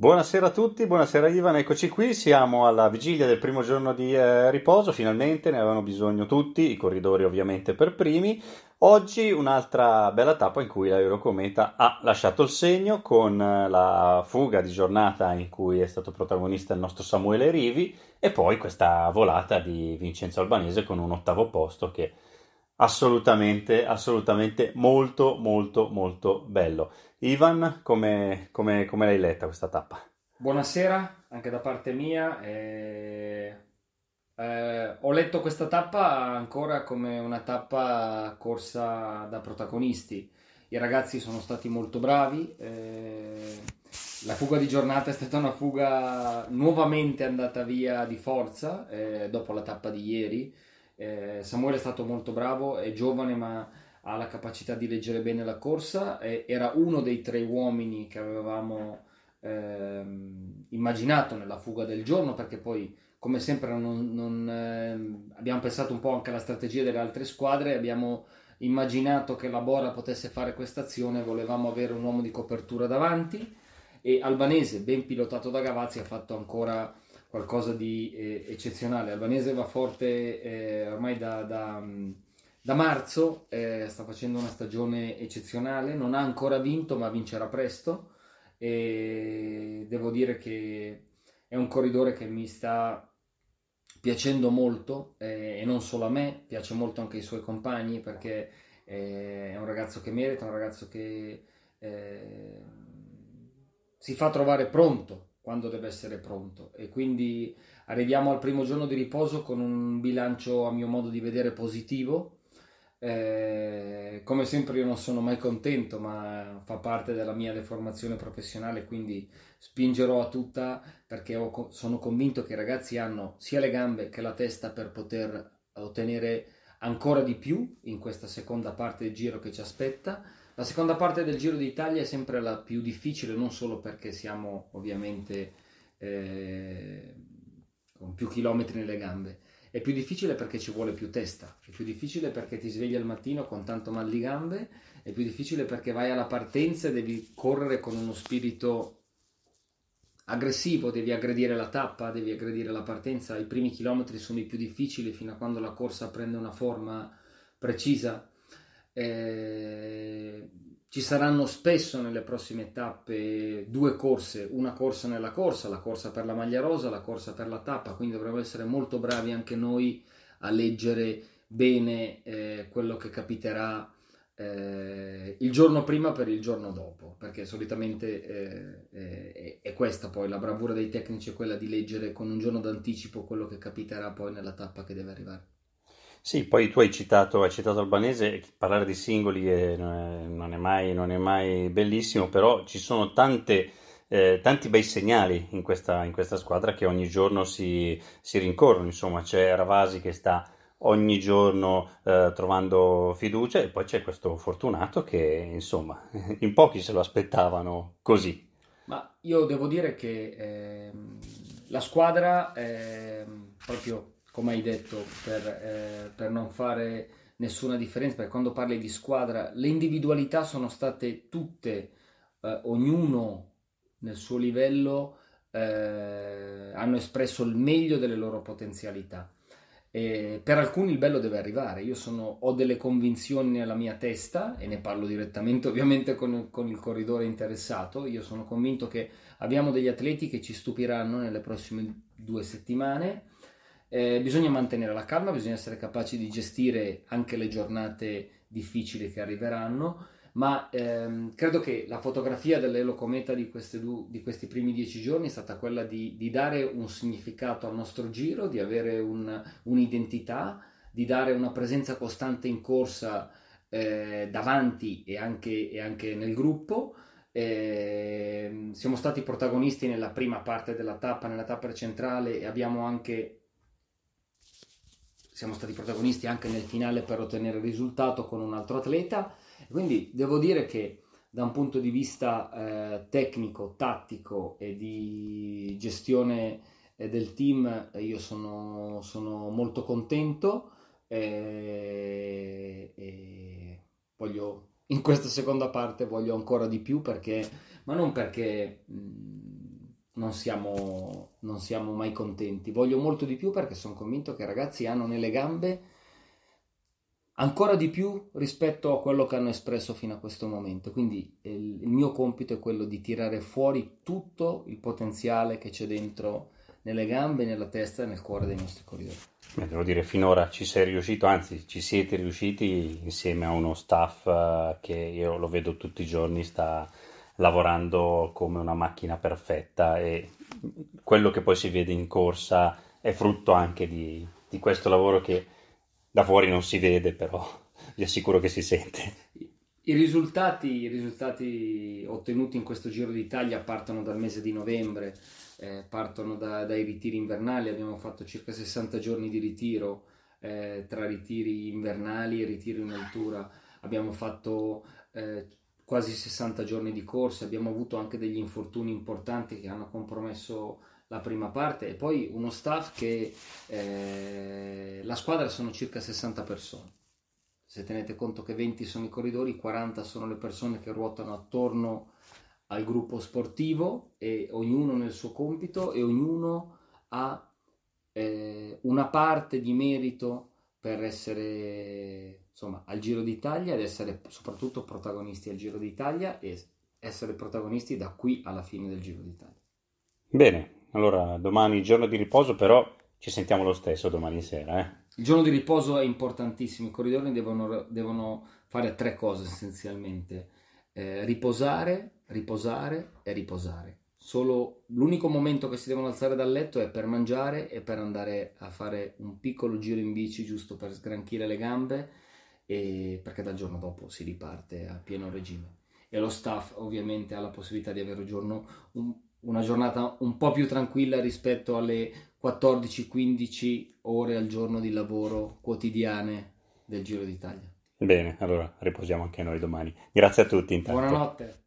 Buonasera a tutti, buonasera Ivan, eccoci qui, siamo alla vigilia del primo giorno di eh, riposo, finalmente ne avevano bisogno tutti, i corridori ovviamente per primi. Oggi un'altra bella tappa in cui l'Eurocometa ha lasciato il segno con eh, la fuga di giornata in cui è stato protagonista il nostro Samuele Rivi e poi questa volata di Vincenzo Albanese con un ottavo posto che assolutamente, assolutamente molto, molto, molto bello. Ivan, come, come, come l'hai letta questa tappa? Buonasera, anche da parte mia. Eh, eh, ho letto questa tappa ancora come una tappa corsa da protagonisti. I ragazzi sono stati molto bravi. Eh, la fuga di giornata è stata una fuga nuovamente andata via di forza eh, dopo la tappa di ieri eh, Samuele è stato molto bravo, è giovane ma ha la capacità di leggere bene la corsa, eh, era uno dei tre uomini che avevamo ehm, immaginato nella fuga del giorno perché poi come sempre non, non, eh, abbiamo pensato un po' anche alla strategia delle altre squadre, abbiamo immaginato che la Bora potesse fare questa azione, volevamo avere un uomo di copertura davanti e Albanese, ben pilotato da Gavazzi, ha fatto ancora qualcosa di eh, eccezionale. Albanese va forte eh, ormai da, da, mm, da marzo, eh, sta facendo una stagione eccezionale, non ha ancora vinto ma vincerà presto e devo dire che è un corridore che mi sta piacendo molto eh, e non solo a me, piace molto anche ai suoi compagni perché eh, è un ragazzo che merita, un ragazzo che eh, si fa trovare pronto quando deve essere pronto e quindi arriviamo al primo giorno di riposo con un bilancio a mio modo di vedere positivo. Eh, come sempre io non sono mai contento, ma fa parte della mia deformazione professionale, quindi spingerò a tutta perché ho, sono convinto che i ragazzi hanno sia le gambe che la testa per poter ottenere ancora di più in questa seconda parte del giro che ci aspetta la seconda parte del Giro d'Italia è sempre la più difficile, non solo perché siamo ovviamente eh, con più chilometri nelle gambe, è più difficile perché ci vuole più testa, è più difficile perché ti svegli al mattino con tanto mal di gambe, è più difficile perché vai alla partenza e devi correre con uno spirito aggressivo, devi aggredire la tappa, devi aggredire la partenza, i primi chilometri sono i più difficili fino a quando la corsa prende una forma precisa eh, ci saranno spesso nelle prossime tappe due corse, una corsa nella corsa, la corsa per la maglia rosa, la corsa per la tappa, quindi dovremo essere molto bravi anche noi a leggere bene eh, quello che capiterà eh, il giorno prima per il giorno dopo, perché solitamente eh, eh è questa poi la bravura dei tecnici, è quella di leggere con un giorno d'anticipo quello che capiterà poi nella tappa che deve arrivare. Sì, poi tu hai citato, hai citato Albanese, parlare di singoli è, eh, non, è mai, non, è mai, bellissimo, però ci sono tante, eh, tanti bei segnali in questa, in questa, squadra che ogni giorno si, si rincorrono, insomma c'è Ravasi che sta ogni giorno eh, trovando fiducia e poi c'è questo fortunato che insomma in pochi se lo aspettavano così. Ma io devo dire che eh, la squadra proprio come hai detto, per, eh, per non fare nessuna differenza, perché quando parli di squadra le individualità sono state tutte, eh, ognuno nel suo livello, eh, hanno espresso il meglio delle loro potenzialità. E per alcuni il bello deve arrivare, io sono, ho delle convinzioni nella mia testa e ne parlo direttamente ovviamente con, con, il corridore interessato, io sono convinto che abbiamo degli atleti che ci stupiranno nelle prossime due settimane, eh, bisogna mantenere la calma, bisogna essere capaci di gestire anche le giornate difficili che arriveranno, ma ehm, credo che la fotografia dell'elocometa di, du- di, questi primi dieci giorni è stata quella di, di, dare un significato al nostro giro, di avere un, un'identità, di dare una presenza costante in corsa eh, davanti e anche, e anche nel gruppo. Eh, siamo stati protagonisti nella prima parte della tappa, nella tappa centrale e abbiamo anche siamo stati protagonisti anche nel finale per ottenere il risultato con un altro atleta. Quindi devo dire che da un punto di vista eh, tecnico, tattico e di gestione eh, del team io sono, sono molto contento e, eh, e voglio, in questa seconda parte voglio ancora di più perché, ma non perché... Mh, mm, non siamo, non siamo mai contenti. Voglio molto di più perché sono convinto che i ragazzi hanno nelle gambe ancora di più rispetto a quello che hanno espresso fino a questo momento. Quindi eh, il mio compito è quello di tirare fuori tutto il potenziale che c'è dentro nelle gambe, nella testa e nel cuore dei nostri corridori. Beh, devo dire, finora ci sei riuscito, anzi ci siete riusciti insieme a uno staff eh, che io lo vedo tutti i giorni, sta lavorando come una macchina perfetta e quello che poi si vede in corsa è frutto anche di, di questo lavoro che da fuori non si vede, però vi assicuro che si sente. I risultati, I risultati, ottenuti in questo Giro d'Italia partono dal mese di novembre, eh, partono da, dai ritiri invernali, abbiamo fatto circa 60 giorni di ritiro eh, tra ritiri invernali e ritiri in altura, abbiamo fatto eh, quasi 60 giorni di corsa, abbiamo avuto anche degli infortuni importanti che hanno compromesso la prima parte e poi uno staff che eh, la squadra sono circa 60 persone. Se tenete conto che 20 sono i corridori, 40 sono le persone che ruotano attorno al gruppo sportivo e ognuno nel suo compito e ognuno ha eh, una parte di merito per essere insomma, al Giro d'Italia ed essere soprattutto protagonisti al Giro d'Italia e essere protagonisti da qui alla fine del Giro d'Italia. Bene, allora domani giorno di riposo, però ci sentiamo lo stesso domani sera. Eh? Il giorno di riposo è importantissimo, i corridori devono, devono fare tre cose essenzialmente, eh, riposare, riposare e riposare. Solo l'unico momento che si devono alzare dal letto è per mangiare e per andare a fare un piccolo giro in bici giusto per sgranchire le gambe perché dal giorno dopo si riparte a pieno regime e lo staff ovviamente ha la possibilità di avere un giorno, un, una giornata un po' più tranquilla rispetto alle 14-15 ore al giorno di lavoro quotidiane del Giro d'Italia. Bene, allora riposiamo anche noi domani. Grazie a tutti intanto. Buonanotte.